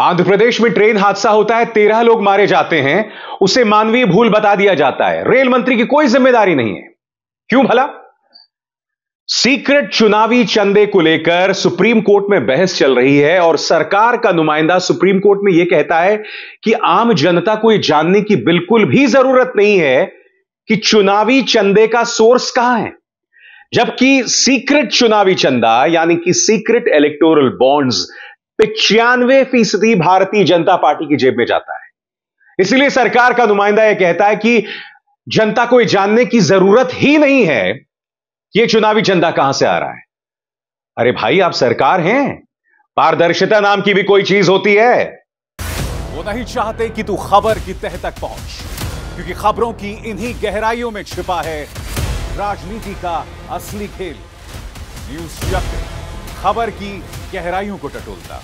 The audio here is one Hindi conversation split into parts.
आंध्र प्रदेश में ट्रेन हादसा होता है तेरह लोग मारे जाते हैं उसे मानवीय भूल बता दिया जाता है रेल मंत्री की कोई जिम्मेदारी नहीं है क्यों भला सीक्रेट चुनावी चंदे को लेकर सुप्रीम कोर्ट में बहस चल रही है और सरकार का नुमाइंदा सुप्रीम कोर्ट में यह कहता है कि आम जनता को यह जानने की बिल्कुल भी जरूरत नहीं है कि चुनावी चंदे का सोर्स कहां है जबकि सीक्रेट चुनावी चंदा यानी कि सीक्रेट इलेक्टोरल बॉन्ड्स पिचानवे फीसदी भारतीय जनता पार्टी की जेब में जाता है इसलिए सरकार का नुमाइंदा यह कहता है कि जनता को यह जानने की जरूरत ही नहीं है कि यह चुनावी चंदा कहां से आ रहा है अरे भाई आप सरकार हैं पारदर्शिता नाम की भी कोई चीज होती है वो नहीं चाहते कि तू खबर की तह तक पहुंच क्योंकि खबरों की इन्हीं गहराइयों में छिपा है राजनीति का असली खेल न्यूज चक्र खबर की गहराइयों को टटोलता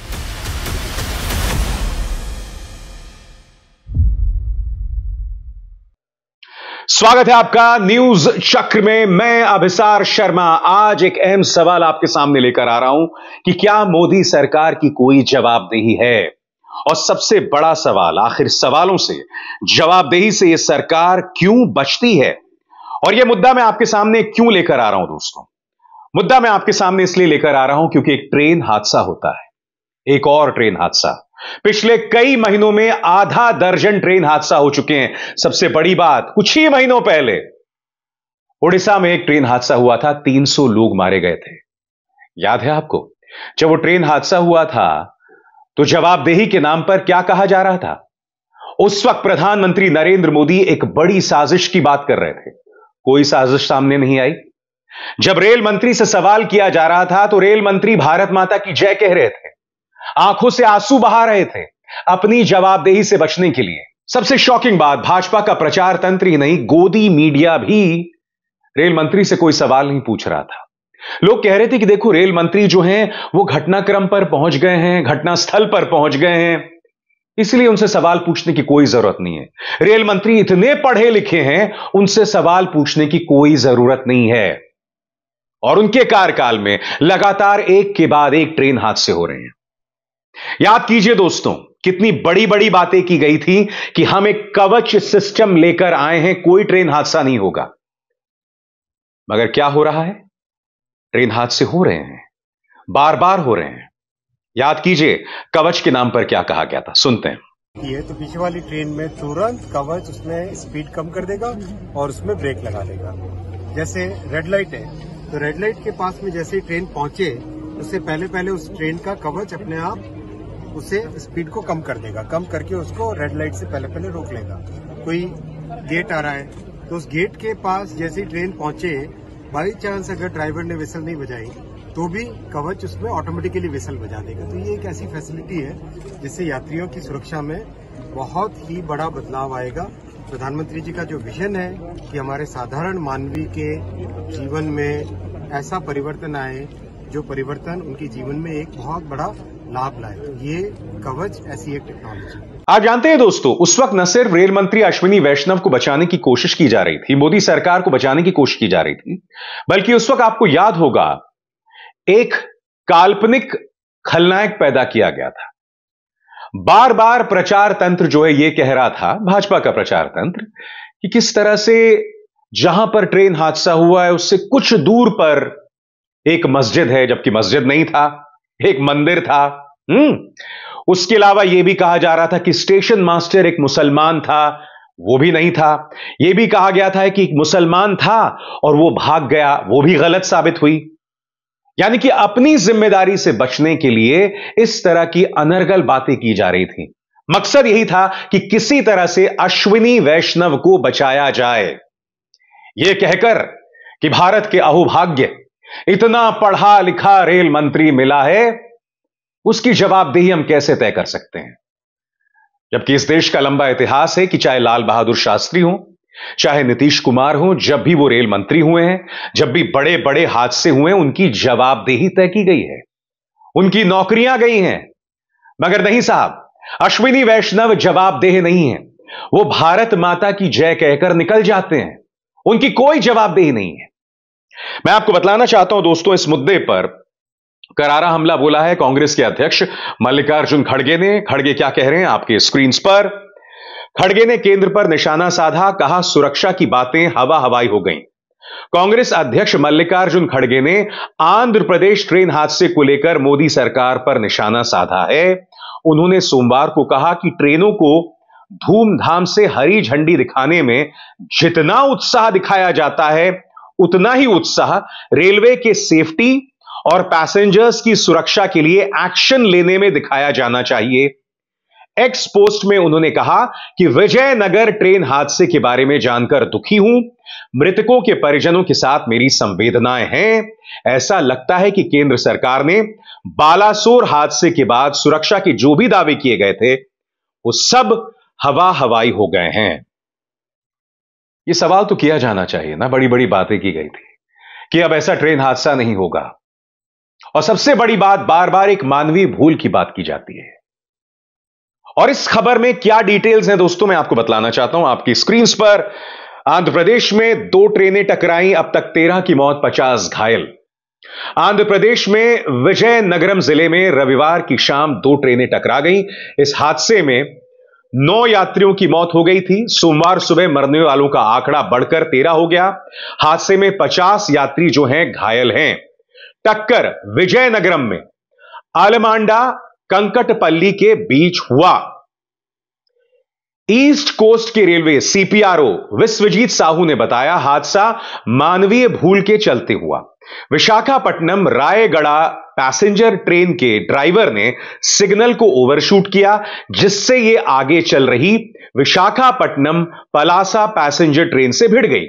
स्वागत है आपका न्यूज चक्र में मैं अभिसार शर्मा आज एक अहम सवाल आपके सामने लेकर आ रहा हूं कि क्या मोदी सरकार की कोई जवाबदेही है और सबसे बड़ा सवाल आखिर सवालों से जवाबदेही से यह सरकार क्यों बचती है और यह मुद्दा मैं आपके सामने क्यों लेकर आ रहा हूं दोस्तों मुद्दा मैं आपके सामने इसलिए लेकर आ रहा हूं क्योंकि एक ट्रेन हादसा होता है एक और ट्रेन हादसा पिछले कई महीनों में आधा दर्जन ट्रेन हादसा हो चुके हैं सबसे बड़ी बात कुछ ही महीनों पहले ओडिशा में एक ट्रेन हादसा हुआ था 300 लोग मारे गए थे याद है आपको जब वो ट्रेन हादसा हुआ था तो जवाबदेही के नाम पर क्या कहा जा रहा था उस वक्त प्रधानमंत्री नरेंद्र मोदी एक बड़ी साजिश की बात कर रहे थे कोई साजिश सामने नहीं आई जब रेल मंत्री से सवाल किया जा रहा था तो रेल मंत्री भारत माता की जय कह रहे थे आंखों से आंसू बहा रहे थे अपनी जवाबदेही से बचने के लिए सबसे शॉकिंग बात भाजपा का प्रचार तंत्र ही नहीं गोदी मीडिया भी रेल मंत्री से कोई सवाल नहीं पूछ रहा था लोग कह रहे थे कि देखो रेल मंत्री जो हैं वो घटनाक्रम पर पहुंच गए हैं घटनास्थल पर पहुंच गए हैं इसलिए उनसे सवाल पूछने की कोई जरूरत नहीं है रेल मंत्री इतने पढ़े लिखे हैं उनसे सवाल पूछने की कोई जरूरत नहीं है और उनके कार्यकाल में लगातार एक के बाद एक ट्रेन हादसे हो रहे हैं याद कीजिए दोस्तों कितनी बड़ी बड़ी बातें की गई थी कि हम एक कवच सिस्टम लेकर आए हैं कोई ट्रेन हादसा नहीं होगा मगर क्या हो रहा है ट्रेन हादसे हो रहे हैं बार बार हो रहे हैं याद कीजिए कवच के नाम पर क्या कहा गया था सुनते हैं ये तो पीछे वाली ट्रेन में तुरंत कवच उसमें स्पीड कम कर देगा और उसमें ब्रेक लगा देगा जैसे रेड लाइट है तो रेड लाइट के पास में जैसे ही ट्रेन पहुंचे उससे पहले पहले उस ट्रेन का कवच अपने आप उसे स्पीड को कम कर देगा कम करके उसको रेड लाइट से पहले पहले रोक लेगा कोई गेट आ रहा है तो उस गेट के पास जैसे ही ट्रेन पहुंचे बाई चांस अगर ड्राइवर ने विसल नहीं बजाई तो भी कवच उसमें ऑटोमेटिकली विसल बजा देगा तो ये एक ऐसी फैसिलिटी है जिससे यात्रियों की सुरक्षा में बहुत ही बड़ा बदलाव आएगा प्रधानमंत्री जी का जो विजन है कि हमारे साधारण मानवीय के जीवन में ऐसा परिवर्तन आए जो परिवर्तन उनके जीवन में एक बहुत बड़ा लाभ लाए तो ये कवच ऐसी एक टेक्नोलॉजी आप जानते हैं दोस्तों उस वक्त न सिर्फ रेल मंत्री अश्विनी वैष्णव को बचाने की कोशिश की जा रही थी मोदी सरकार को बचाने की कोशिश की जा रही थी बल्कि उस वक्त आपको याद होगा एक काल्पनिक खलनायक पैदा किया गया था बार बार प्रचार तंत्र जो है ये कह रहा था भाजपा का प्रचार तंत्र कि किस तरह से जहां पर ट्रेन हादसा हुआ है उससे कुछ दूर पर एक मस्जिद है जबकि मस्जिद नहीं था एक मंदिर था हम्म उसके अलावा यह भी कहा जा रहा था कि स्टेशन मास्टर एक मुसलमान था वो भी नहीं था यह भी कहा गया था कि एक मुसलमान था और वो भाग गया वो भी गलत साबित हुई यानी कि अपनी जिम्मेदारी से बचने के लिए इस तरह की अनर्गल बातें की जा रही थी मकसद यही था कि किसी तरह से अश्विनी वैष्णव को बचाया जाए यह कहकर कि भारत के अहुभाग्य इतना पढ़ा लिखा रेल मंत्री मिला है उसकी जवाबदेही हम कैसे तय कर सकते हैं जबकि इस देश का लंबा इतिहास है कि चाहे लाल बहादुर शास्त्री हों चाहे नीतीश कुमार हो जब भी वो रेल मंत्री हुए हैं जब भी बड़े बड़े हादसे हुए उनकी जवाबदेही तय की गई है उनकी नौकरियां गई हैं मगर नहीं साहब अश्विनी वैष्णव जवाबदेह नहीं है वो भारत माता की जय कहकर निकल जाते हैं उनकी कोई जवाबदेही नहीं है मैं आपको बतलाना चाहता हूं दोस्तों इस मुद्दे पर करारा हमला बोला है कांग्रेस के अध्यक्ष मल्लिकार्जुन खड़गे ने खड़गे क्या कह रहे हैं आपके स्क्रीन पर खड़गे ने केंद्र पर निशाना साधा कहा सुरक्षा की बातें हवा हवाई हो गईं कांग्रेस अध्यक्ष मल्लिकार्जुन खड़गे ने आंध्र प्रदेश ट्रेन हादसे को लेकर मोदी सरकार पर निशाना साधा है उन्होंने सोमवार को कहा कि ट्रेनों को धूमधाम से हरी झंडी दिखाने में जितना उत्साह दिखाया जाता है उतना ही उत्साह रेलवे के सेफ्टी और पैसेंजर्स की सुरक्षा के लिए एक्शन लेने में दिखाया जाना चाहिए एक्स पोस्ट में उन्होंने कहा कि विजयनगर ट्रेन हादसे के बारे में जानकर दुखी हूं मृतकों के परिजनों के साथ मेरी संवेदनाएं हैं ऐसा लगता है कि केंद्र सरकार ने बालासोर हादसे के बाद सुरक्षा के जो भी दावे किए गए थे वो सब हवा हवाई हो गए हैं ये सवाल तो किया जाना चाहिए ना बड़ी बड़ी बातें की गई थी कि अब ऐसा ट्रेन हादसा नहीं होगा और सबसे बड़ी बात बार बार एक मानवीय भूल की बात की जाती है और इस खबर में क्या डिटेल्स हैं दोस्तों मैं आपको बतलाना चाहता हूं आपकी स्क्रीन पर आंध्र प्रदेश में दो ट्रेनें टकराई अब तक तेरह की मौत पचास घायल आंध्र प्रदेश में विजयनगरम जिले में रविवार की शाम दो ट्रेनें टकरा गईं इस हादसे में नौ यात्रियों की मौत हो गई थी सोमवार सुबह मरने वालों का आंकड़ा बढ़कर तेरह हो गया हादसे में पचास यात्री जो हैं घायल हैं टक्कर विजयनगरम में आलमांडा कंकटपल्ली के बीच हुआ ईस्ट कोस्ट के रेलवे सीपीआरओ विश्वजीत साहू ने बताया हादसा मानवीय भूल के चलते हुआ विशाखापट्टनम रायगढ़ा पैसेंजर ट्रेन के ड्राइवर ने सिग्नल को ओवरशूट किया जिससे यह आगे चल रही विशाखापट्टनम पलासा पैसेंजर ट्रेन से भिड़ गई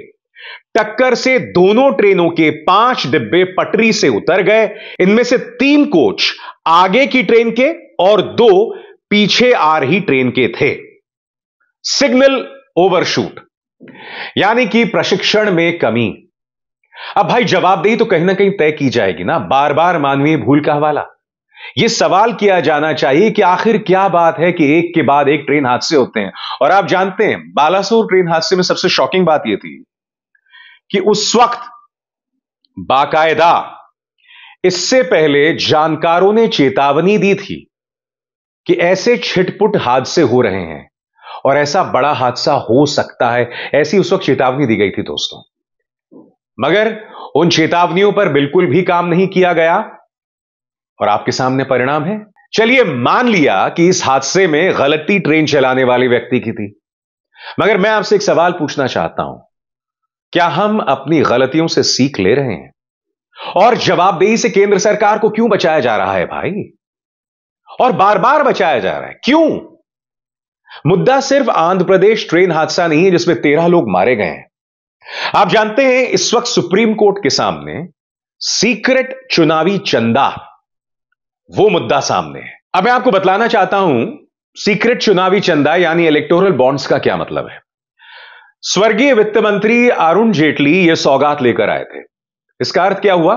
टक्कर से दोनों ट्रेनों के पांच डिब्बे पटरी से उतर गए इनमें से तीन कोच आगे की ट्रेन के और दो पीछे आ रही ट्रेन के थे सिग्नल ओवरशूट यानी कि प्रशिक्षण में कमी अब भाई जवाबदेही तो कहीं ना कहीं तय की जाएगी ना बार बार मानवीय भूल का हवाला यह सवाल किया जाना चाहिए कि आखिर क्या बात है कि एक के बाद एक ट्रेन हादसे होते हैं और आप जानते हैं बालासोर ट्रेन हादसे में सबसे शॉकिंग बात यह थी कि उस वक्त बाकायदा इससे पहले जानकारों ने चेतावनी दी थी कि ऐसे छिटपुट हादसे हो रहे हैं और ऐसा बड़ा हादसा हो सकता है ऐसी उस वक्त चेतावनी दी गई थी दोस्तों मगर उन चेतावनियों पर बिल्कुल भी काम नहीं किया गया और आपके सामने परिणाम है चलिए मान लिया कि इस हादसे में गलती ट्रेन चलाने वाले व्यक्ति की थी मगर मैं आपसे एक सवाल पूछना चाहता हूं क्या हम अपनी गलतियों से सीख ले रहे हैं और जवाबदेही से केंद्र सरकार को क्यों बचाया जा रहा है भाई और बार बार बचाया जा रहा है क्यों मुद्दा सिर्फ आंध्र प्रदेश ट्रेन हादसा नहीं है जिसमें तेरह लोग मारे गए हैं आप जानते हैं इस वक्त सुप्रीम कोर्ट के सामने सीक्रेट चुनावी चंदा वो मुद्दा सामने है अब मैं आपको बतलाना चाहता हूं सीक्रेट चुनावी चंदा यानी इलेक्टोरल बॉन्ड्स का क्या मतलब है स्वर्गीय वित्त मंत्री अरुण जेटली ये सौगात लेकर आए थे इसका अर्थ क्या हुआ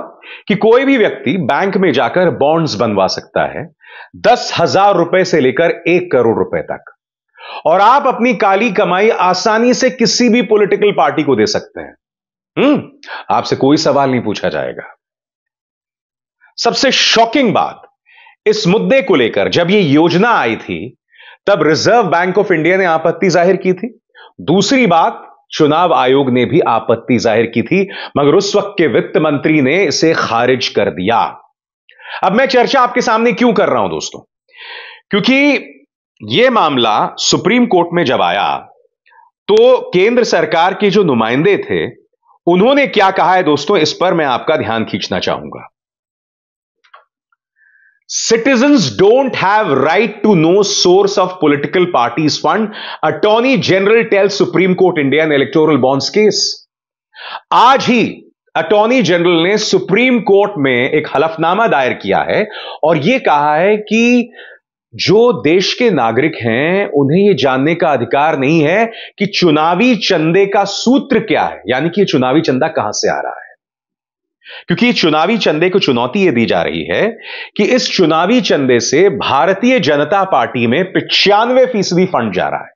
कि कोई भी व्यक्ति बैंक में जाकर बॉन्ड्स बनवा सकता है दस हजार रुपए से लेकर एक करोड़ रुपए तक और आप अपनी काली कमाई आसानी से किसी भी पॉलिटिकल पार्टी को दे सकते हैं हम्म आपसे कोई सवाल नहीं पूछा जाएगा सबसे शॉकिंग बात इस मुद्दे को लेकर जब यह योजना आई थी तब रिजर्व बैंक ऑफ इंडिया ने आपत्ति जाहिर की थी दूसरी बात चुनाव आयोग ने भी आपत्ति जाहिर की थी मगर उस वक्त के वित्त मंत्री ने इसे खारिज कर दिया अब मैं चर्चा आपके सामने क्यों कर रहा हूं दोस्तों क्योंकि यह मामला सुप्रीम कोर्ट में जब आया तो केंद्र सरकार के जो नुमाइंदे थे उन्होंने क्या कहा है दोस्तों इस पर मैं आपका ध्यान खींचना चाहूंगा citizens don't have right to know source of political parties fund attorney general tells supreme court indian electoral bonds case आज ही अटॉर्नी जनरल ने सुप्रीम कोर्ट में एक हलफनामा दायर किया है और यह कहा है कि जो देश के नागरिक हैं उन्हें यह जानने का अधिकार नहीं है कि चुनावी चंदे का सूत्र क्या है यानी कि चुनावी चंदा कहां से आ रहा है क्योंकि चुनावी चंदे को चुनौती यह दी जा रही है कि इस चुनावी चंदे से भारतीय जनता पार्टी में पिचानवे फीसदी फंड जा रहा है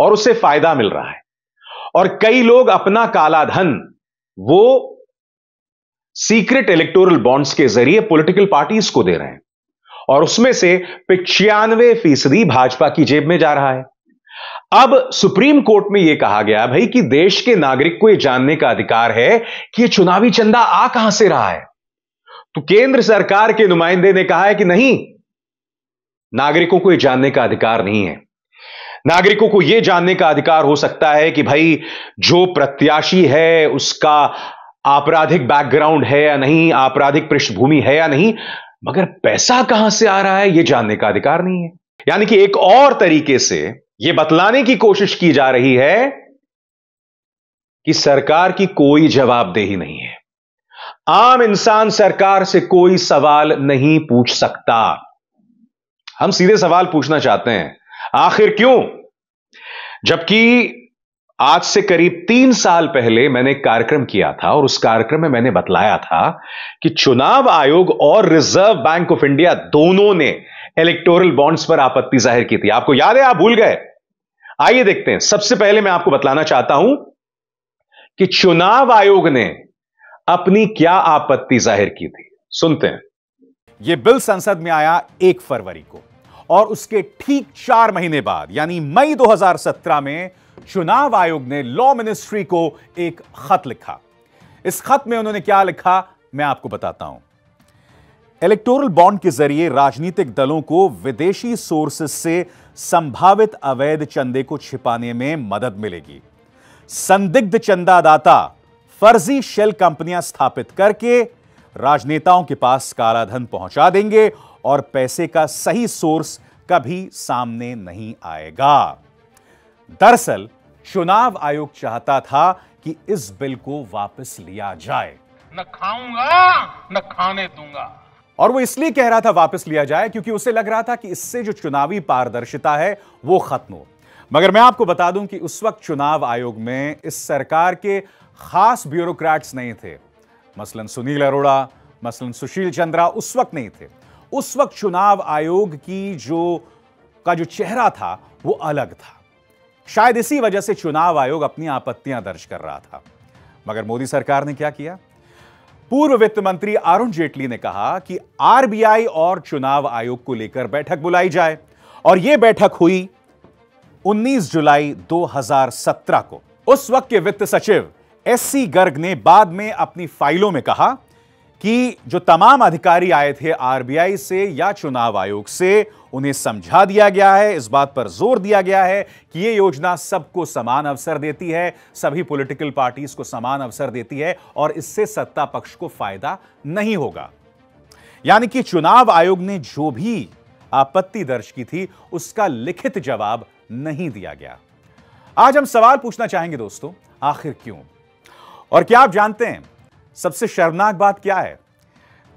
और उससे फायदा मिल रहा है और कई लोग अपना काला धन वो सीक्रेट इलेक्टोरल बॉन्ड्स के जरिए पॉलिटिकल पार्टीज को दे रहे हैं और उसमें से पिचानवे फीसदी भाजपा की जेब में जा रहा है अब सुप्रीम कोर्ट में यह कहा गया भाई कि देश के नागरिक को यह जानने का अधिकार है कि यह चुनावी चंदा आ कहां से रहा है तो केंद्र सरकार के नुमाइंदे ने कहा है कि नहीं नागरिकों को यह जानने का अधिकार नहीं है नागरिकों को यह जानने का अधिकार हो सकता है कि भाई जो प्रत्याशी है उसका आपराधिक बैकग्राउंड है या नहीं आपराधिक पृष्ठभूमि है या नहीं मगर पैसा कहां से आ रहा है यह जानने का अधिकार नहीं है यानी कि एक और तरीके से यह बतलाने की कोशिश की जा रही है कि सरकार की कोई जवाबदेही नहीं है आम इंसान सरकार से कोई सवाल नहीं पूछ सकता हम सीधे सवाल पूछना चाहते हैं आखिर क्यों जबकि आज से करीब तीन साल पहले मैंने एक कार्यक्रम किया था और उस कार्यक्रम में मैंने बतलाया था कि चुनाव आयोग और रिजर्व बैंक ऑफ इंडिया दोनों ने इलेक्टोरल बॉन्ड्स पर आपत्ति जाहिर की थी आपको याद है आप भूल गए आइए देखते हैं सबसे पहले मैं आपको बतलाना चाहता हूं कि चुनाव आयोग ने अपनी क्या आपत्ति जाहिर की थी सुनते हैं यह बिल संसद में आया एक फरवरी को और उसके ठीक चार महीने बाद यानी मई 2017 में चुनाव आयोग ने लॉ मिनिस्ट्री को एक खत लिखा इस खत में उन्होंने क्या लिखा मैं आपको बताता हूं इलेक्टोरल बॉन्ड के जरिए राजनीतिक दलों को विदेशी सोर्सेस से संभावित अवैध चंदे को छिपाने में मदद मिलेगी संदिग्ध चंदादाता फर्जी शेल कंपनियां स्थापित करके राजनेताओं के पास कालाधन पहुंचा देंगे और पैसे का सही सोर्स कभी सामने नहीं आएगा दरअसल चुनाव आयोग चाहता था कि इस बिल को वापस लिया जाए न खाऊंगा न खाने दूंगा और वो इसलिए कह रहा था वापस लिया जाए क्योंकि उसे लग रहा था कि इससे जो चुनावी पारदर्शिता है वो खत्म हो मगर मैं आपको बता दूं कि उस वक्त चुनाव आयोग में इस सरकार के खास ब्यूरोक्रेट्स नहीं थे मसलन सुनील अरोड़ा मसलन सुशील चंद्रा उस वक्त नहीं थे उस वक्त चुनाव आयोग की जो का जो चेहरा था वो अलग था शायद इसी वजह से चुनाव आयोग अपनी आपत्तियां दर्ज कर रहा था मगर मोदी सरकार ने क्या किया पूर्व वित्त मंत्री अरुण जेटली ने कहा कि आरबीआई और चुनाव आयोग को लेकर बैठक बुलाई जाए और यह बैठक हुई 19 जुलाई 2017 को उस वक्त के वित्त सचिव एस सी गर्ग ने बाद में अपनी फाइलों में कहा कि जो तमाम अधिकारी आए थे आरबीआई से या चुनाव आयोग से उन्हें समझा दिया गया है इस बात पर जोर दिया गया है कि ये योजना सबको समान अवसर देती है सभी पॉलिटिकल पार्टीज को समान अवसर देती है और इससे सत्ता पक्ष को फायदा नहीं होगा यानी कि चुनाव आयोग ने जो भी आपत्ति दर्ज की थी उसका लिखित जवाब नहीं दिया गया आज हम सवाल पूछना चाहेंगे दोस्तों आखिर क्यों और क्या आप जानते हैं सबसे शर्मनाक बात क्या है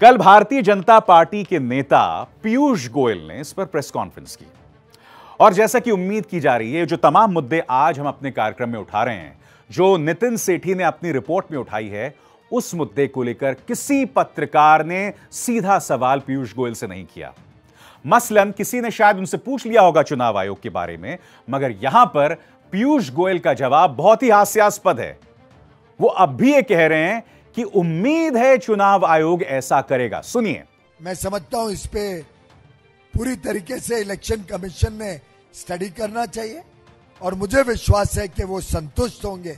कल भारतीय जनता पार्टी के नेता पीयूष गोयल ने इस पर प्रेस कॉन्फ्रेंस की और जैसा कि उम्मीद की जा रही है जो तमाम मुद्दे आज हम अपने कार्यक्रम में उठा रहे हैं जो नितिन सेठी ने अपनी रिपोर्ट में उठाई है उस मुद्दे को लेकर किसी पत्रकार ने सीधा सवाल पीयूष गोयल से नहीं किया मसलन किसी ने शायद उनसे पूछ लिया होगा चुनाव आयोग के बारे में मगर यहां पर पीयूष गोयल का जवाब बहुत ही हास्यास्पद है वो अब भी ये कह रहे हैं कि उम्मीद है चुनाव आयोग ऐसा करेगा सुनिए मैं समझता हूं इस पे पूरी तरीके से इलेक्शन कमीशन ने स्टडी करना चाहिए और मुझे विश्वास है कि वो संतुष्ट होंगे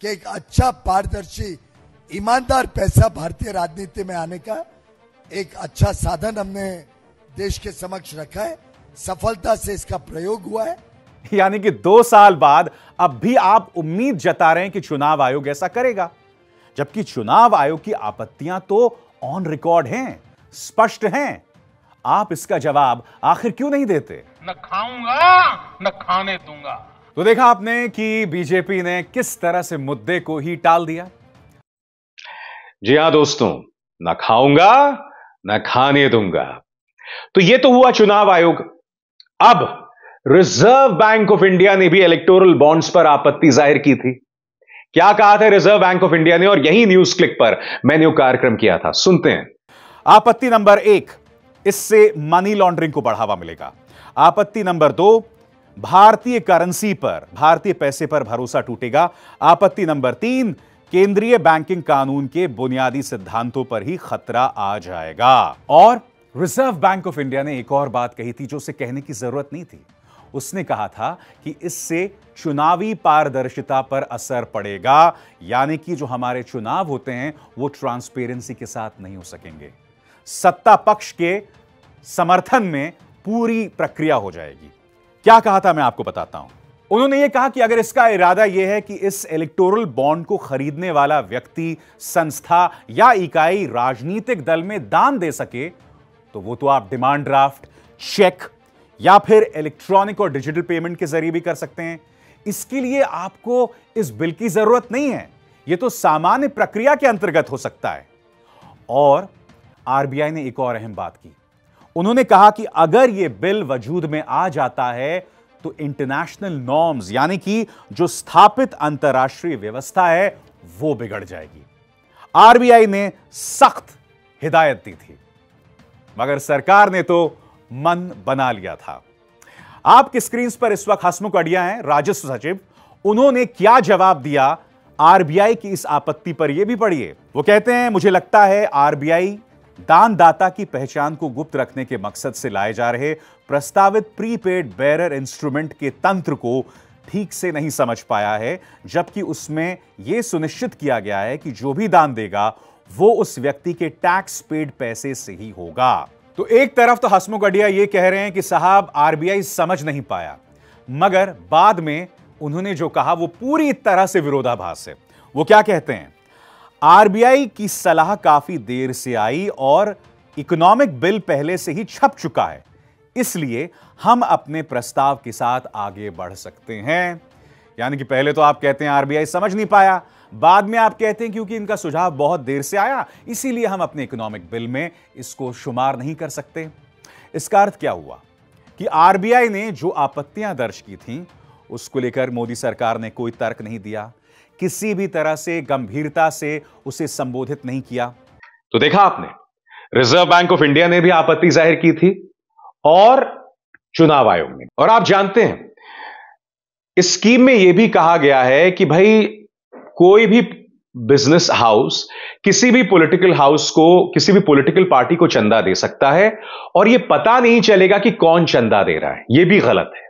कि एक अच्छा पारदर्शी ईमानदार पैसा भारतीय राजनीति में आने का एक अच्छा साधन हमने देश के समक्ष रखा है सफलता से इसका प्रयोग हुआ है यानी कि दो साल बाद अब भी आप उम्मीद जता रहे हैं कि चुनाव आयोग ऐसा करेगा जबकि चुनाव आयोग की आपत्तियां तो ऑन रिकॉर्ड हैं स्पष्ट हैं आप इसका जवाब आखिर क्यों नहीं देते न खाऊंगा न खाने दूंगा तो देखा आपने कि बीजेपी ने किस तरह से मुद्दे को ही टाल दिया जी हां दोस्तों न खाऊंगा न खाने दूंगा तो ये तो हुआ चुनाव आयोग अब रिजर्व बैंक ऑफ इंडिया ने भी इलेक्टोरल बॉन्ड्स पर आपत्ति जाहिर की थी क्या कहा था रिजर्व बैंक ऑफ इंडिया ने और यही न्यूज क्लिक पर मैंने कार्यक्रम किया था सुनते हैं आपत्ति नंबर एक इससे मनी लॉन्ड्रिंग को बढ़ावा मिलेगा आपत्ति नंबर दो भारतीय करेंसी पर भारतीय पैसे पर भरोसा टूटेगा आपत्ति नंबर तीन केंद्रीय बैंकिंग कानून के बुनियादी सिद्धांतों पर ही खतरा आ जाएगा और रिजर्व बैंक ऑफ इंडिया ने एक और बात कही थी जो उसे कहने की जरूरत नहीं थी उसने कहा था कि इससे चुनावी पारदर्शिता पर असर पड़ेगा यानी कि जो हमारे चुनाव होते हैं वो ट्रांसपेरेंसी के साथ नहीं हो सकेंगे सत्ता पक्ष के समर्थन में पूरी प्रक्रिया हो जाएगी क्या कहा था मैं आपको बताता हूं उन्होंने यह कहा कि अगर इसका इरादा यह है कि इस इलेक्टोरल बॉन्ड को खरीदने वाला व्यक्ति संस्था या इकाई राजनीतिक दल में दान दे सके तो वो तो आप डिमांड ड्राफ्ट चेक या फिर इलेक्ट्रॉनिक और डिजिटल पेमेंट के जरिए भी कर सकते हैं इसके लिए आपको इस बिल की जरूरत नहीं है यह तो सामान्य प्रक्रिया के अंतर्गत हो सकता है और आरबीआई ने एक और अहम बात की उन्होंने कहा कि अगर यह बिल वजूद में आ जाता है तो इंटरनेशनल नॉर्म्स यानी कि जो स्थापित अंतर्राष्ट्रीय व्यवस्था है वो बिगड़ जाएगी आरबीआई ने सख्त हिदायत दी थी मगर सरकार ने तो मन बना लिया था आपकी स्क्रीन पर इस वक्त हसमुख अडिया हैं राजस्व सचिव उन्होंने क्या जवाब दिया आरबीआई की इस आपत्ति पर यह भी पढ़िए वो कहते हैं मुझे लगता है आरबीआई दानदाता की पहचान को गुप्त रखने के मकसद से लाए जा रहे प्रस्तावित प्रीपेड बेरर इंस्ट्रूमेंट के तंत्र को ठीक से नहीं समझ पाया है जबकि उसमें यह सुनिश्चित किया गया है कि जो भी दान देगा वो उस व्यक्ति के टैक्स पेड पैसे से ही होगा तो एक तरफ तो अडिया ये कह रहे हैं कि साहब आरबीआई समझ नहीं पाया मगर बाद में उन्होंने जो कहा वो पूरी तरह से विरोधाभास है वो क्या कहते हैं आरबीआई की सलाह काफी देर से आई और इकोनॉमिक बिल पहले से ही छप चुका है इसलिए हम अपने प्रस्ताव के साथ आगे बढ़ सकते हैं यानी कि पहले तो आप कहते हैं आरबीआई समझ नहीं पाया बाद में आप कहते हैं क्योंकि इनका सुझाव बहुत देर से आया इसीलिए हम अपने इकोनॉमिक बिल में इसको शुमार नहीं कर सकते इसका अर्थ क्या हुआ कि आरबीआई ने जो आपत्तियां दर्ज की थीं उसको लेकर मोदी सरकार ने कोई तर्क नहीं दिया किसी भी तरह से गंभीरता से उसे संबोधित नहीं किया तो देखा आपने रिजर्व बैंक ऑफ इंडिया ने भी आपत्ति जाहिर की थी और चुनाव आयोग ने और आप जानते हैं इस स्कीम में यह भी कहा गया है कि भाई कोई भी बिजनेस हाउस किसी भी पॉलिटिकल हाउस को किसी भी पॉलिटिकल पार्टी को चंदा दे सकता है और यह पता नहीं चलेगा कि कौन चंदा दे रहा है यह भी गलत है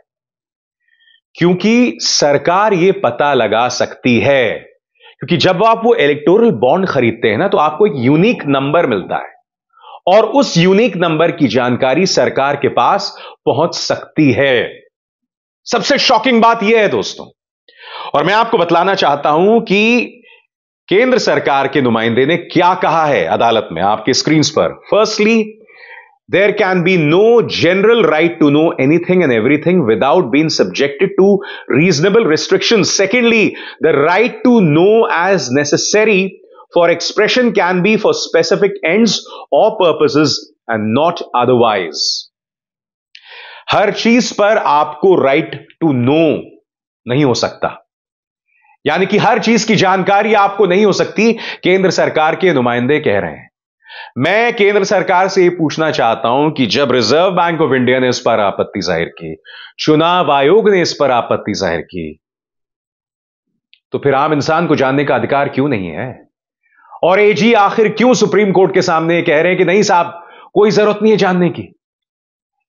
क्योंकि सरकार यह पता लगा सकती है क्योंकि जब आप वो इलेक्टोरल बॉन्ड खरीदते हैं ना तो आपको एक यूनिक नंबर मिलता है और उस यूनिक नंबर की जानकारी सरकार के पास पहुंच सकती है सबसे शॉकिंग बात यह है दोस्तों और मैं आपको बतलाना चाहता हूं कि केंद्र सरकार के नुमाइंदे ने क्या कहा है अदालत में आपके स्क्रीन पर firstly there can be no general right to know anything and everything without being subjected to reasonable restriction secondly the right to know as necessary for expression can be for specific ends or purposes and not otherwise हर चीज पर आपको राइट टू नो नहीं हो सकता यानी कि हर चीज की जानकारी आपको नहीं हो सकती केंद्र सरकार के नुमाइंदे कह रहे हैं मैं केंद्र सरकार से यह पूछना चाहता हूं कि जब रिजर्व बैंक ऑफ इंडिया ने इस पर आपत्ति जाहिर की चुनाव आयोग ने इस पर आपत्ति जाहिर की तो फिर आम इंसान को जानने का अधिकार क्यों नहीं है और एजी आखिर क्यों सुप्रीम कोर्ट के सामने कह रहे हैं कि नहीं साहब कोई जरूरत नहीं है जानने की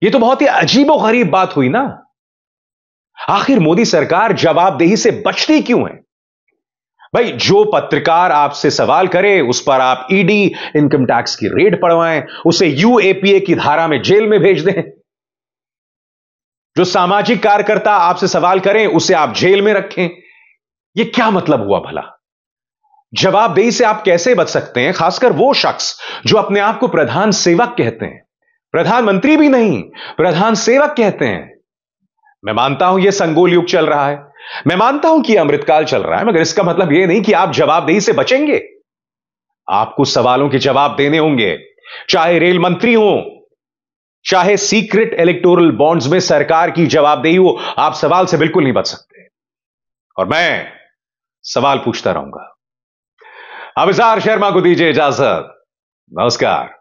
यह तो बहुत ही अजीबो गरीब बात हुई ना आखिर मोदी सरकार जवाबदेही से बचती क्यों है भाई जो पत्रकार आपसे सवाल करे उस पर आप ईडी इनकम टैक्स की रेड पड़वाएं उसे यूएपीए की धारा में जेल में भेज दें जो सामाजिक कार्यकर्ता आपसे सवाल करें उसे आप जेल में रखें यह क्या मतलब हुआ भला जवाबदेही से आप कैसे बच सकते हैं खासकर वो शख्स जो अपने आप को प्रधान सेवक कहते हैं प्रधानमंत्री भी नहीं प्रधान सेवक कहते हैं मैं मानता हूं यह संगोल युग चल रहा है मैं मानता हूं कि अमृतकाल चल रहा है मगर इसका मतलब यह नहीं कि आप जवाबदेही से बचेंगे आपको सवालों के जवाब देने होंगे चाहे रेल मंत्री हो चाहे सीक्रेट इलेक्टोरल बॉन्ड्स में सरकार की जवाबदेही हो आप सवाल से बिल्कुल नहीं बच सकते और मैं सवाल पूछता रहूंगा अब शर्मा को दीजिए इजाजत नमस्कार